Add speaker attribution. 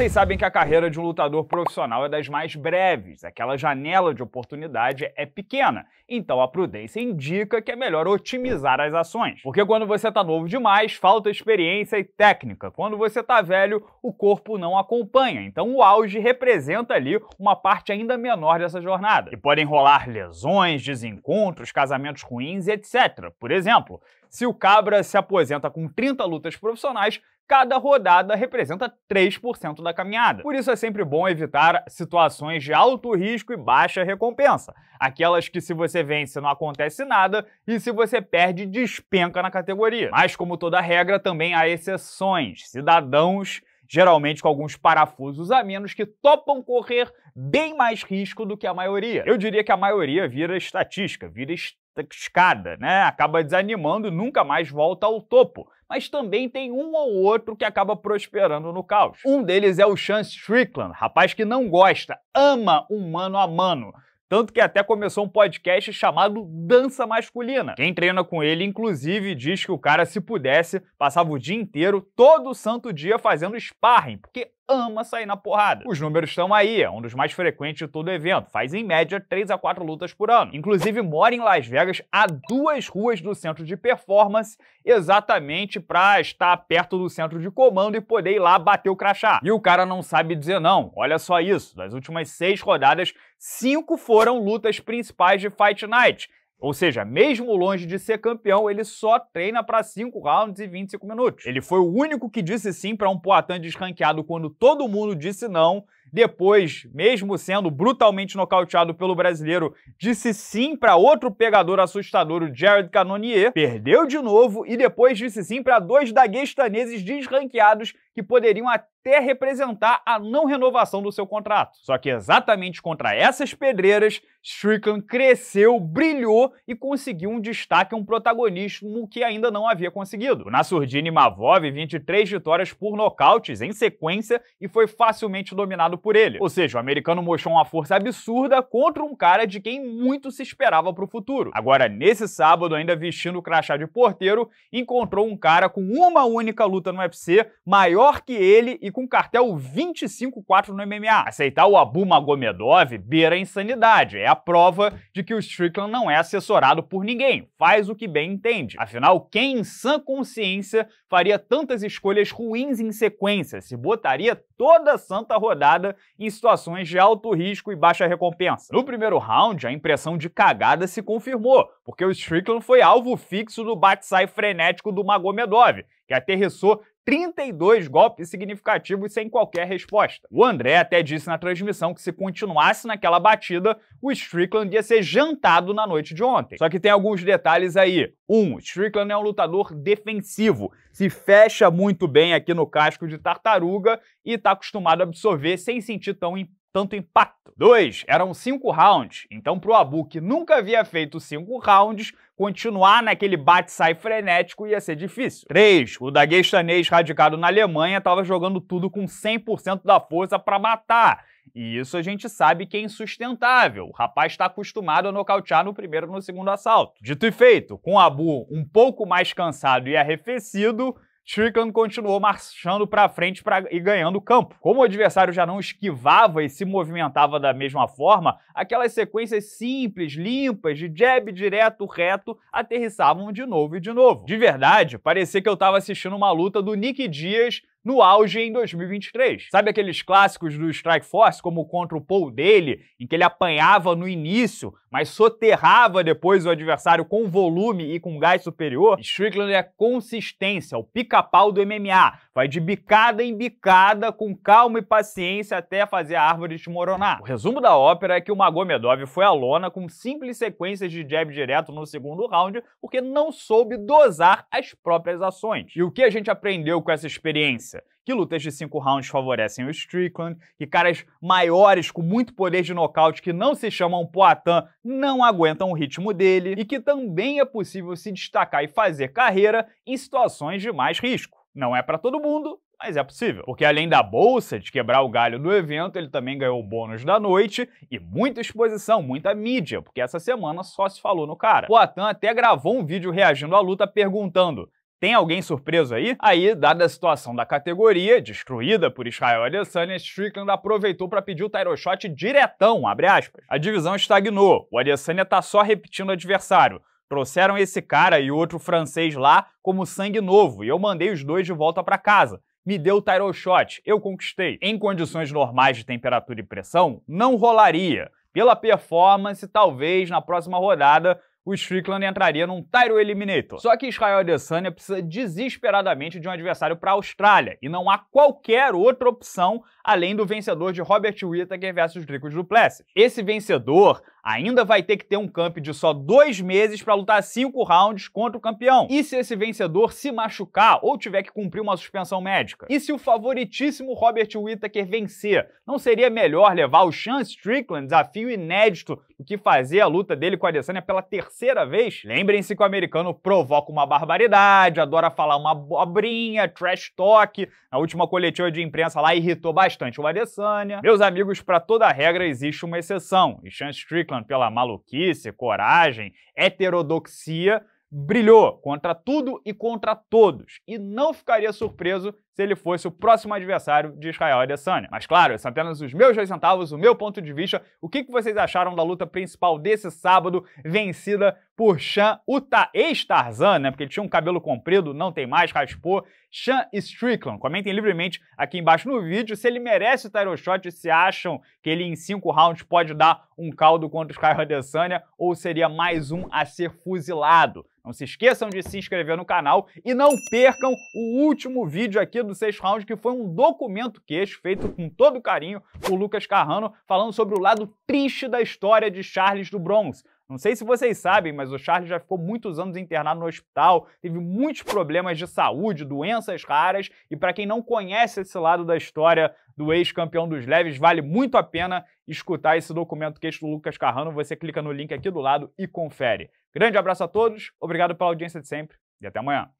Speaker 1: Vocês sabem que a carreira de um lutador profissional é das mais breves, aquela janela de oportunidade é pequena, então a prudência indica que é melhor otimizar as ações. Porque quando você está novo demais, falta experiência e técnica. Quando você está velho, o corpo não acompanha, então o auge representa ali uma parte ainda menor dessa jornada. E podem rolar lesões, desencontros, casamentos ruins, etc. Por exemplo, se o Cabra se aposenta com 30 lutas profissionais, cada rodada representa 3% da caminhada. Por isso é sempre bom evitar situações de alto risco e baixa recompensa. Aquelas que se você vence não acontece nada e se você perde despenca na categoria. Mas como toda regra, também há exceções. Cidadãos geralmente com alguns parafusos a menos, que topam correr bem mais risco do que a maioria. Eu diria que a maioria vira estatística, vira escada, né? Acaba desanimando, e nunca mais volta ao topo. Mas também tem um ou outro que acaba prosperando no caos. Um deles é o Sean Strickland, rapaz que não gosta, ama um mano a mano. Tanto que até começou um podcast chamado Dança Masculina. Quem treina com ele, inclusive, diz que o cara, se pudesse, passava o dia inteiro, todo santo dia, fazendo sparring, porque ama sair na porrada. Os números estão aí, é um dos mais frequentes de todo o evento. Faz em média 3 a 4 lutas por ano. Inclusive mora em Las Vegas, a duas ruas do centro de performance, exatamente para estar perto do centro de comando e poder ir lá bater o crachá. E o cara não sabe dizer não. Olha só isso, das últimas seis rodadas, cinco foram lutas principais de Fight Night ou seja, mesmo longe de ser campeão, ele só treina para 5 rounds e 25 minutos. Ele foi o único que disse sim para um Poatan desranqueado quando todo mundo disse não. Depois, mesmo sendo brutalmente nocauteado pelo brasileiro, disse sim para outro pegador assustador, o Jared Cannonier, perdeu de novo e depois disse sim para dois daguestaneses desranqueados que poderiam até até representar a não renovação do seu contrato. Só que exatamente contra essas pedreiras, Strickland cresceu, brilhou e conseguiu um destaque, um protagonismo que ainda não havia conseguido. O Nassurdini Mavov, 23 vitórias por nocautes em sequência e foi facilmente dominado por ele. Ou seja, o americano mostrou uma força absurda contra um cara de quem muito se esperava para o futuro. Agora, nesse sábado, ainda vestindo o crachá de porteiro, encontrou um cara com uma única luta no UFC, maior que ele e com cartel 25-4 no MMA. Aceitar o Abu Magomedov beira a insanidade, é a prova de que o Strickland não é assessorado por ninguém, faz o que bem entende. Afinal, quem em sã consciência faria tantas escolhas ruins em sequência, se botaria toda a santa rodada em situações de alto risco e baixa recompensa? No primeiro round, a impressão de cagada se confirmou, porque o Strickland foi alvo fixo do batsai frenético do Magomedov, que aterrissou 32 golpes significativos sem qualquer resposta. O André até disse na transmissão que se continuasse naquela batida, o Strickland ia ser jantado na noite de ontem. Só que tem alguns detalhes aí. Um, Strickland é um lutador defensivo, se fecha muito bem aqui no casco de tartaruga e está acostumado a absorver sem sentir tão impacto tanto impacto. 2. Eram cinco rounds, então pro Abu, que nunca havia feito cinco rounds, continuar naquele bate-sai frenético ia ser difícil. 3. O daguestanês radicado na Alemanha estava jogando tudo com 100% da força para matar. E isso a gente sabe que é insustentável. O rapaz está acostumado a nocautear no primeiro e no segundo assalto. Dito e feito, com o Abu um pouco mais cansado e arrefecido, Strickland continuou marchando para frente pra, e ganhando campo. Como o adversário já não esquivava e se movimentava da mesma forma, aquelas sequências simples, limpas, de jab direto, reto, aterrissavam de novo e de novo. De verdade, parecia que eu estava assistindo uma luta do Nick Dias no auge em 2023. Sabe aqueles clássicos do Strike Force, como o contra o Paul dele, em que ele apanhava no início, mas soterrava depois o adversário com volume e com gás superior? Strickland é consistência, o pica-pau do MMA. Vai de bicada em bicada, com calma e paciência, até fazer a árvore desmoronar. O resumo da ópera é que o Magomedov foi à lona com simples sequências de jab direto no segundo round, porque não soube dosar as próprias ações. E o que a gente aprendeu com essa experiência? que lutas de cinco rounds favorecem o Strickland, que caras maiores com muito poder de nocaute que não se chamam Poitin não aguentam o ritmo dele e que também é possível se destacar e fazer carreira em situações de mais risco. Não é para todo mundo, mas é possível, porque além da bolsa de quebrar o galho do evento, ele também ganhou o bônus da noite e muita exposição, muita mídia, porque essa semana só se falou no cara. O até gravou um vídeo reagindo à luta perguntando: tem alguém surpreso aí? Aí, dada a situação da categoria, destruída por Israel Adesanya, Strickland aproveitou para pedir o title shot diretão, abre aspas. A divisão estagnou, o Adesanya tá só repetindo o adversário. Trouxeram esse cara e outro francês lá como sangue novo, e eu mandei os dois de volta para casa me deu o title shot, eu conquistei. Em condições normais de temperatura e pressão, não rolaria. Pela performance, talvez na próxima rodada o Strickland entraria num Tyro Eliminator. Só que Israel Adesanya precisa desesperadamente de um adversário para a Austrália, e não há qualquer outra opção além do vencedor de Robert Whittaker versus Dricos Duplessis. Esse vencedor ainda vai ter que ter um camp de só dois meses para lutar cinco rounds contra o campeão. E se esse vencedor se machucar ou tiver que cumprir uma suspensão médica? E se o favoritíssimo Robert Whittaker vencer, não seria melhor levar o Sean Strickland, desafio inédito, do que fazer a luta dele com a Adesanya pela terceira terceira vez, lembrem-se que o americano provoca uma barbaridade, adora falar uma abobrinha, trash talk. Na última coletiva de imprensa lá irritou bastante o Adesanya. Meus amigos, para toda regra existe uma exceção. E Sean Strickland, pela maluquice, coragem, heterodoxia, brilhou contra tudo e contra todos, e não ficaria surpreso se ele fosse o próximo adversário de Israel Adesanya. Mas claro, são apenas os meus dois centavos, o meu ponto de vista, o que vocês acharam da luta principal desse sábado, vencida por Sean, o Starzan, ex-Tarzan, né, porque ele tinha um cabelo comprido, não tem mais, raspou, Sean Strickland. Comentem livremente aqui embaixo no vídeo se ele merece o title shot, se acham que ele em cinco rounds pode dar um caldo contra o Israel Adesanya, ou seria mais um a ser fuzilado. Não se esqueçam de se inscrever no canal e não percam o último vídeo aqui do 6 Round, que foi um documento queixo feito com todo carinho por Lucas Carrano, falando sobre o lado triste da história de Charles do Bronx. Não sei se vocês sabem, mas o Charles já ficou muitos anos internado no hospital, teve muitos problemas de saúde, doenças raras, e para quem não conhece esse lado da história do ex-campeão dos leves, vale muito a pena escutar esse documento que é do Lucas Carrano. Você clica no link aqui do lado e confere. Grande abraço a todos, obrigado pela audiência de sempre e até amanhã.